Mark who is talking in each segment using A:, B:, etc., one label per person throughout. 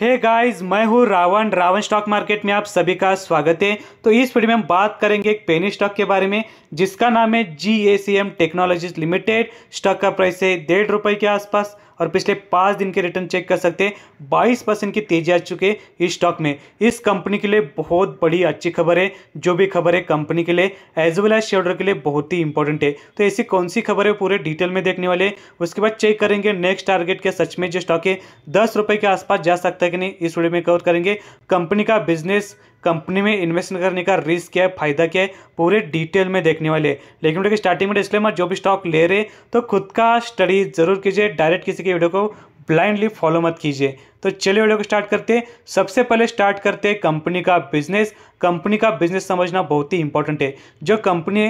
A: हे hey guys मैं हूँ Ravan Ravan stock market में आप सभी का स्वागत है तो इस वीडियो में हम बात करेंगे एक पेनी स्टॉक के बारे में जिसका नाम है G A C M technologies limited stock का प्राइस है डेढ़ रुपये के आसपास और पिछले पाँच दिन के रिटर्न चेक कर सकते हैं बाईस परसेंट की तेजी आ चुके स्टॉक में इस कंपनी के लिए बहुत बड़ी अच्छी खबर है जो भी खबर है कंपनी के लिए एज वेल एज शेयर के लिए बहुत ही इंपॉर्टेंट है तो ऐसी कौन सी खबर है पूरे डिटेल में देखने वाले उसके बाद चेक करेंगे नेक्स्ट टारगेट के सच में जो स्टॉक है दस के आसपास जा सकता है कि नहीं इस वीडियो में कवर करेंगे कंपनी का बिजनेस कंपनी में इन्वेस्ट करने का रिस्क क्या है फायदा क्या है पूरे डिटेल में देखने वाले लेकिन उनके स्टार्टिंग में डिस्क्लेमर जो भी स्टॉक ले रहे तो खुद का स्टडी जरूर कीजिए डायरेक्ट किसी के वीडियो को ब्लाइंडली फॉलो मत कीजिए तो चलिए वीडियो को स्टार्ट करते हैं सबसे पहले स्टार्ट करते हैं कंपनी का बिजनेस कंपनी का बिजनेस समझना बहुत ही इंपॉर्टेंट है जो कंपनी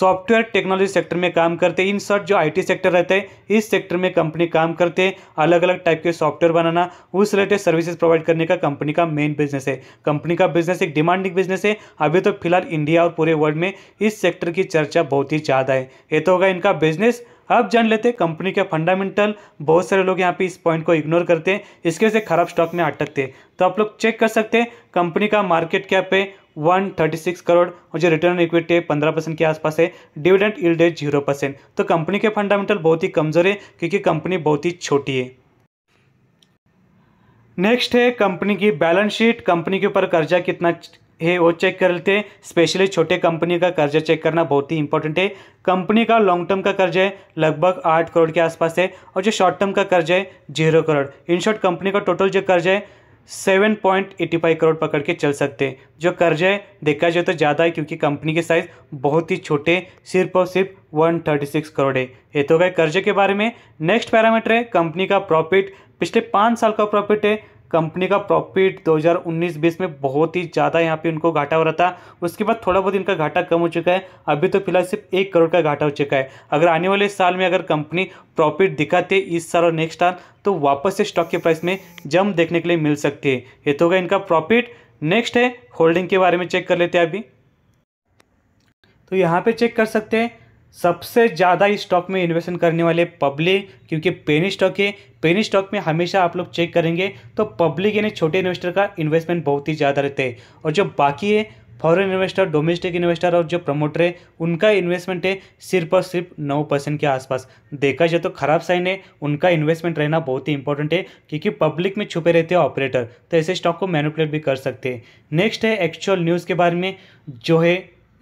A: सॉफ्टवेयर टेक्नोलॉजी सेक्टर में काम करते हैं इन शॉर्ट जो आईटी सेक्टर रहता है इस सेक्टर में कंपनी काम करते हैं अलग अलग टाइप के सॉफ्टवेयर बनाना उस रिलेटेड सर्विसेज प्रोवाइड करने का कंपनी का मेन बिजनेस है कंपनी का बिजनेस एक डिमांडिंग बिजनेस है अभी तो फिलहाल इंडिया और पूरे वर्ल्ड में इस सेक्टर की चर्चा बहुत ही ज़्यादा है ये तो होगा इनका बिजनेस अब जान लेते हैं कंपनी के फंडामेंटल बहुत सारे लोग यहाँ पे इस पॉइंट को इग्नोर करते हैं इसके वजह से खराब स्टॉक में अटकते हैं तो आप लोग चेक कर सकते हैं कंपनी का मार्केट कैप है 136 करोड़ और जो रिटर्न इक्विटी है पंद्रह परसेंट के आसपास है डिविडेंड इल्ड है जीरो परसेंट तो कंपनी के फंडामेंटल बहुत ही कमज़ोर है क्योंकि कंपनी बहुत ही छोटी है नेक्स्ट है कंपनी की बैलेंस शीट कंपनी के ऊपर कर्जा कितना है वो चेक कर लेते हैं स्पेशली छोटे कंपनी का कर्जा चेक करना बहुत ही इंपॉर्टेंट है कंपनी का लॉन्ग टर्म का कर्जा है लगभग आठ करोड़ के आसपास है और जो शॉर्ट टर्म का कर्जा है zero crore in short company का टोटल जो कर्जा है seven point eighty five crore पकड़ के चल सकते हैं जो कर्ज है देखा जाए तो ज़्यादा है क्योंकि कंपनी के साइज़ बहुत ही छोटे सिर्फ और सिर्फ वन थर्टी सिक्स करोड़ है ये तो गए कर्जे के बारे में नेक्स्ट पैरामीटर है कंपनी का प्रॉफिट पिछले पाँच साल का प्रॉफिट है कंपनी का प्रॉफिट 2019-20 में बहुत ही ज़्यादा यहाँ पे उनको घाटा हो रहा था उसके बाद थोड़ा बहुत इनका घाटा कम हो चुका है अभी तो फिलहाल सिर्फ एक करोड़ का घाटा हो चुका है अगर आने वाले साल में अगर कंपनी प्रॉफिट दिखाते इस साल और नेक्स्ट साल तो वापस से स्टॉक के प्राइस में जम देखने के लिए मिल सकती है ये तो होगा इनका प्रॉफिट नेक्स्ट है होल्डिंग के बारे में चेक कर लेते हैं अभी तो यहाँ पे चेक कर सकते हैं सबसे ज़्यादा इस स्टॉक में इन्वेस्टमेंट करने वाले पब्लिक क्योंकि पेनी स्टॉक है पेनी स्टॉक में हमेशा आप लोग चेक करेंगे तो पब्लिक यानी छोटे इन्वेस्टर का इन्वेस्टमेंट बहुत ही ज़्यादा रहते हैं और जो बाकी है फॉरेन इन्वेस्टर डोमेस्टिक इन्वेस्टर और जो प्रमोटर है उनका इन्वेस्टमेंट है सिर्फ और सिर्फ नौ परसेंट के आसपास देखा जाए तो खराब साइन है उनका इन्वेस्टमेंट रहना बहुत ही इंपॉर्टेंट है क्योंकि पब्लिक में छुपे रहते हैं ऑपरेटर तो ऐसे स्टॉक को मैनिपुलेट भी कर सकते हैं नेक्स्ट है एक्चुअल न्यूज़ के बारे में जो है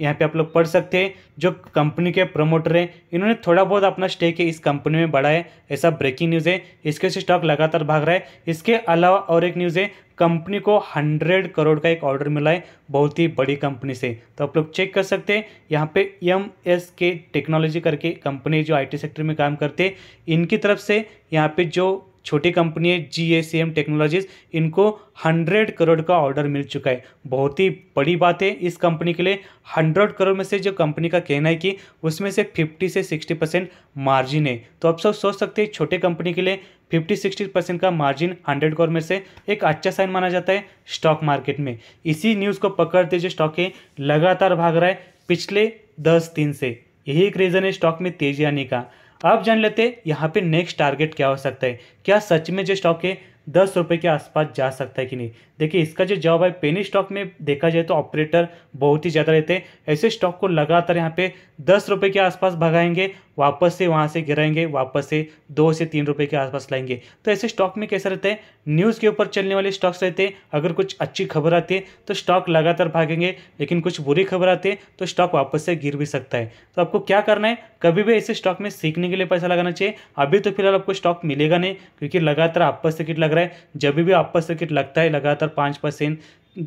A: यहाँ पे आप लोग पढ़ सकते हैं जो कंपनी के प्रमोटर हैं इन्होंने थोड़ा बहुत अपना स्टेक है इस कंपनी में बढ़ा है ऐसा ब्रेकिंग न्यूज़ है इसके से स्टॉक लगातार भाग रहा है इसके अलावा और एक न्यूज़ है कंपनी को हंड्रेड करोड़ का एक ऑर्डर मिला है बहुत ही बड़ी कंपनी से तो आप लोग चेक कर सकते हैं यहाँ पे एम एस के टेक्नोलॉजी करके कंपनी जो आईटी सेक्टर में काम करते हैं इनकी तरफ से यहाँ पे जो छोटी कंपनी है G A C M technologies इनको हंड्रेड करोड़ का ऑर्डर मिल चुका है बहुत ही बड़ी बात है इस कंपनी के लिए हंड्रेड करोड़ में से जो कंपनी का कहना है कि उसमें से फिफ्टी से सिक्सटी परसेंट मार्जिन है तो आप सब सोच सकते हैं छोटे कंपनी के लिए फिफ्टी सिक्सटी परसेंट का मार्जिन हंड्रेड करोड़ में से एक अच्छा साइन माना जाता है स्टॉक मार्केट में इसी न्यूज़ को पकड़ते जो स्टॉक है लगातार भाग रहा है पिछले दस दिन से यही एक रीज़न है स्टॉक में तेजी आने का अब जान लेते हैं यहाँ पे नेक्स्ट टारगेट क्या हो सकता है क्या सच में जो स्टॉक है दस रुपये के आसपास जा सकता है कि नहीं देखिए इसका जो जवाब है पेनी स्टॉक में देखा जाए तो ऑपरेटर बहुत ही ज़्यादा रहते हैं ऐसे स्टॉक को लगातार यहाँ पे दस रुपये के आसपास भगाएंगे वापस से वहाँ से गिराएंगे वापस से दो से तीन रुपये के आसपास लाएंगे तो ऐसे स्टॉक में कैसा रहता है न्यूज़ के ऊपर चलने वाले स्टॉक्स रहते हैं अगर कुछ अच्छी खबर आती है तो स्टॉक लगातार भागेंगे लेकिन कुछ बुरी खबर आती है तो स्टॉक वापस से गिर भी सकता है तो आपको क्या करना है कभी भी ऐसे स्टॉक में सीखने के लिए पैसा लगाना चाहिए अभी तो फिलहाल आपको स्टॉक मिलेगा नहीं क्योंकि लगातार आपस से किट लग रहा है जब भी आपका सर्किट लगता है लगातार पाँच परसेंट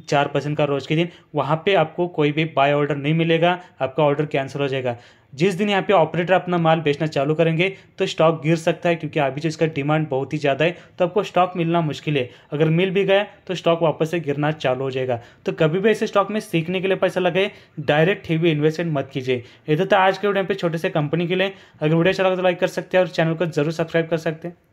A: चार परसेंट का रोज के दिन वहाँ पे आपको कोई भी बाय ऑर्डर नहीं मिलेगा आपका ऑर्डर कैंसिल हो जाएगा जिस दिन यहाँ पे ऑपरेटर अपना माल बेचना चालू करेंगे तो स्टॉक गिर सकता है क्योंकि अभी जो इसका डिमांड बहुत ही ज़्यादा है तो आपको स्टॉक मिलना मुश्किल है अगर मिल भी गया तो स्टॉक वापस से गिरना चालू हो जाएगा तो कभी भी ऐसे स्टॉक में सीखने के लिए पैसा लगे डायरेक्ट हेवी इन्वेस्टमेंट मत कीजिए इधर तो आज के वीडियो पे छोटे से कंपनी के लिए अगर वीडियो चला अच्छा तो लाइक कर सकते हैं और चैनल को जरूर सब्सक्राइब कर सकते हैं